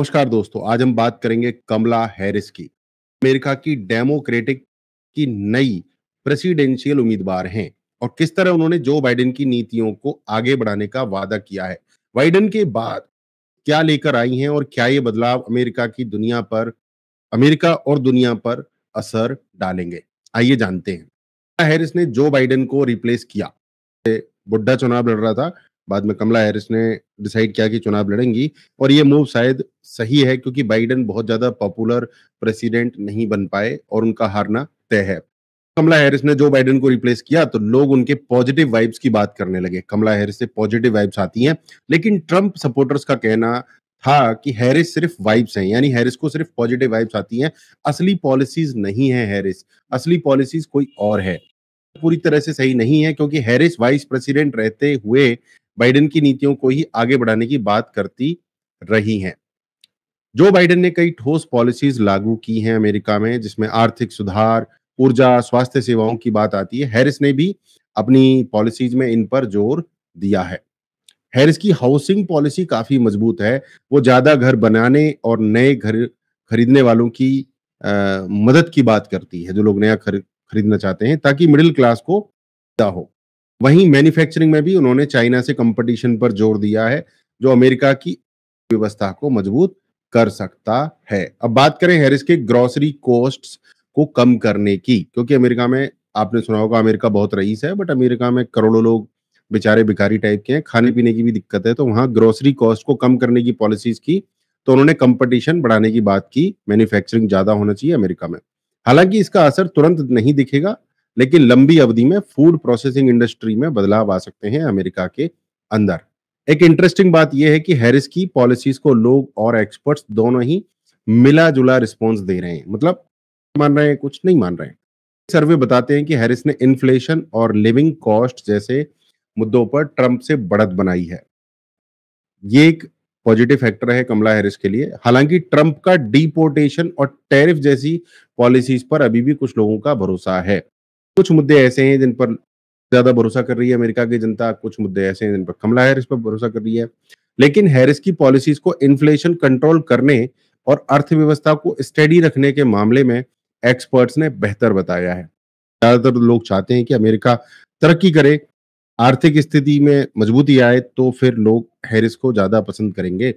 नमस्कार दोस्तों आज हम बात करेंगे कमला हैरिस की अमेरिका की डेमोक्रेटिक की नई प्रेसिडेंशियल उम्मीदवार हैं और किस तरह उन्होंने जो बाइडेन की नीतियों को आगे बढ़ाने का वादा किया है बाइडेन के बाद क्या लेकर आई हैं और क्या ये बदलाव अमेरिका की दुनिया पर अमेरिका और दुनिया पर असर डालेंगे आइए जानते हैं हैरिस ने जो बाइडेन को रिप्लेस किया बुढ़ा चुनाव लड़ रहा था बाद में कमला हैरिस ने डिसाइड किया कि चुनाव लड़ेंगी और ये मूव शायद सही है क्योंकि बाइडेन बहुत ज्यादा पॉपुलर प्रेसिडेंट नहीं बन पाए और उनका हारना तय है कमला हैरिस ने जो बाइडेन को रिप्लेस किया तो लोग उनके पॉजिटिव वाइब्स की बात करने लगे कमला हैरिस से पॉजिटिव वाइब्स आती हैं लेकिन ट्रंप सपोर्टर्स का कहना था कि हैरिस सिर्फ वाइब्स हैं यानी हैरिस को सिर्फ पॉजिटिव वाइब्स आती हैं असली पॉलिसीज नहीं है हैरिस असली पॉलिसीज कोई और है पूरी तरह से सही नहीं है क्योंकि हैरिस वाइस प्रेसिडेंट रहते हुए बाइडेन की नीतियों को ही आगे बढ़ाने की बात करती रही हैं जो बाइडेन ने कई ठोस पॉलिसीज लागू की हैं अमेरिका में जिसमें आर्थिक सुधार ऊर्जा स्वास्थ्य सेवाओं की बात आती है हैरिस ने भी अपनी पॉलिसीज में इन पर जोर दिया है हैरिस की हाउसिंग पॉलिसी काफी मजबूत है वो ज्यादा घर बनाने और नए घर खरीदने वालों की आ, मदद की बात करती है जो लोग नया खर, खरीदना चाहते हैं ताकि मिडिल क्लास को हो वहीं मैन्युफैक्चरिंग में भी उन्होंने चाइना से कंपटीशन पर जोर दिया है जो अमेरिका की व्यवस्था को मजबूत कर सकता है अब बात करें हैरिस के ग्रोसरी कॉस्ट को कम करने की क्योंकि अमेरिका में आपने सुना होगा अमेरिका बहुत रईस है बट अमेरिका में करोड़ों लोग बेचारे भिखारी टाइप के हैं खाने पीने की भी दिक्कत है तो वहां ग्रोसरी कॉस्ट को कम करने की पॉलिसीज की तो उन्होंने कंपटीशन बढ़ाने की बात की मैन्युफैक्चरिंग ज्यादा होना चाहिए अमेरिका में हालांकि इसका असर तुरंत नहीं दिखेगा लेकिन लंबी अवधि में फूड प्रोसेसिंग इंडस्ट्री में बदलाव आ सकते हैं अमेरिका के अंदर एक इंटरेस्टिंग बात यह है कि हैरिस की पॉलिसीज को लोग और एक्सपर्ट्स दोनों ही मिला जुला रिस्पॉन्स दे रहे हैं मतलब मान रहे हैं कुछ नहीं मान रहे हैं सर्वे बताते हैं कि हैरिस ने इन्फ्लेशन और लिविंग कॉस्ट जैसे मुद्दों पर ट्रंप से बढ़त बनाई है ये एक पॉजिटिव फैक्टर है कमला हैरिस के लिए हालांकि ट्रंप का डिपोर्टेशन और टैरिफ जैसी पॉलिसीज पर अभी भी कुछ लोगों का भरोसा है कुछ मुद्दे ऐसे हैं जिन पर ज्यादा भरोसा कर रही है अमेरिका की जनता कुछ मुद्दे ऐसे हैं जिन पर कमला हैरिस पर भरोसा कर रही है लेकिन हैरिस की पॉलिसीज को इन्फ्लेशन कंट्रोल करने और अर्थव्यवस्था को स्टडी रखने के मामले में एक्सपर्ट्स ने बेहतर बताया है ज्यादातर लोग चाहते हैं कि अमेरिका तरक्की करे आर्थिक स्थिति में मजबूती आए तो फिर लोग हैरिस को ज्यादा पसंद करेंगे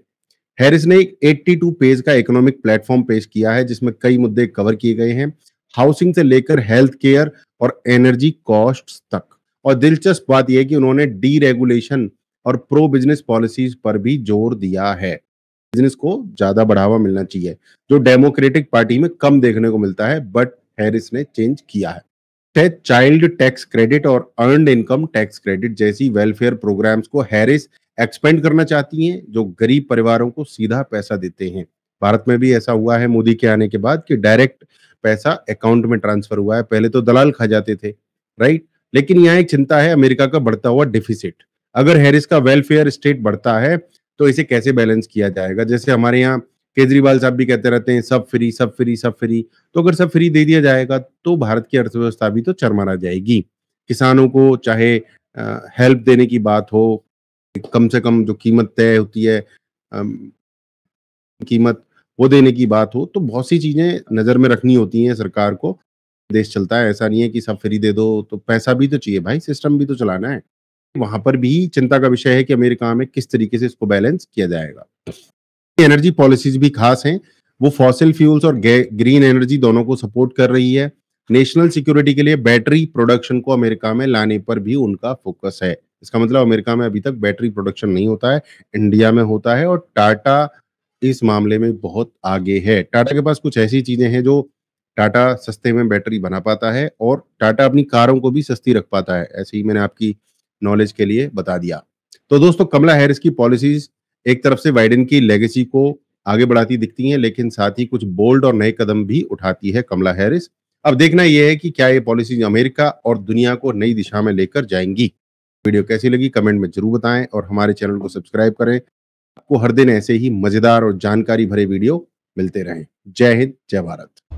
हैरिस ने एक 82 पेज का इकोनॉमिक प्लेटफॉर्म पेश किया है जिसमें कई मुद्दे कवर किए गए हैं हाउसिंग से लेकर हेल्थ केयर और एनर्जी कॉस्ट तक और दिलचस्प बात यह कि उन्होंने डीरेगुलेशन और प्रो बिजनेस पॉलिसीज पर भी जोर दिया है बिजनेस को ज्यादा बढ़ावा मिलना चाहिए जो डेमोक्रेटिक पार्टी में कम देखने को मिलता है बट हैरिस ने चेंज किया है चाइल्ड टैक्स क्रेडिट और अर्नड इनकम टैक्स क्रेडिट जैसी वेलफेयर प्रोग्राम्स को हैरिस एक्सपेंड करना चाहती हैं जो गरीब परिवारों को सीधा पैसा देते हैं भारत में भी ऐसा हुआ है मोदी के आने के बाद कि डायरेक्ट पैसा अकाउंट में ट्रांसफर हुआ है पहले तो दलाल खा जाते थे राइट लेकिन यहाँ एक चिंता है अमेरिका का बढ़ता हुआ डिफिसिट अगर हैरिस का वेलफेयर स्टेट बढ़ता है तो इसे कैसे बैलेंस किया जाएगा जैसे हमारे यहाँ केजरीवाल साहब भी कहते रहते हैं सब फ्री सब फ्री सब फ्री तो अगर सब फ्री दे दिया जाएगा तो भारत की अर्थव्यवस्था भी तो चरमरा जाएगी किसानों को चाहे हेल्प देने की बात हो कम से कम जो कीमत तय होती है कीमत वो देने की बात हो तो बहुत सी चीजें नजर में रखनी होती हैं सरकार को देश चलता है ऐसा नहीं है कि सब फ्री दे दो तो पैसा भी तो चाहिए भाई सिस्टम भी तो चलाना है वहां पर भी चिंता का विषय है कि अमेरिका में किस तरीके से इसको बैलेंस किया जाएगा एनर्जी पॉलिसीज भी खास हैं वो फॉसिल फ्यूल्स और ग्रीन एनर्जी दोनों को सपोर्ट कर रही है नेशनल सिक्योरिटी के लिए बैटरी प्रोडक्शन को अमेरिका में लाने पर भी उनका फोकस है इसका मतलब अमेरिका में अभी तक बैटरी प्रोडक्शन नहीं होता है इंडिया में होता है और टाटा इस मामले में बहुत आगे है टाटा के पास कुछ ऐसी चीजें हैं जो टाटा सस्ते में बैटरी बना पाता है और टाटा अपनी कारों को भी सस्ती रख पाता है ऐसे ही मैंने आपकी नॉलेज के लिए बता दिया तो दोस्तों कमला हैरिस की पॉलिसीज एक तरफ से बाइडेन की लेगेसी को आगे बढ़ाती दिखती हैं लेकिन साथ ही कुछ बोल्ड और नए कदम भी उठाती है कमला हैरिस अब देखना यह है कि क्या ये पॉलिसी अमेरिका और दुनिया को नई दिशा में लेकर जाएंगी वीडियो कैसी लगी कमेंट में जरूर बताएं और हमारे चैनल को सब्सक्राइब करें आपको हर दिन ऐसे ही मजेदार और जानकारी भरे वीडियो मिलते रहें जय हिंद जय भारत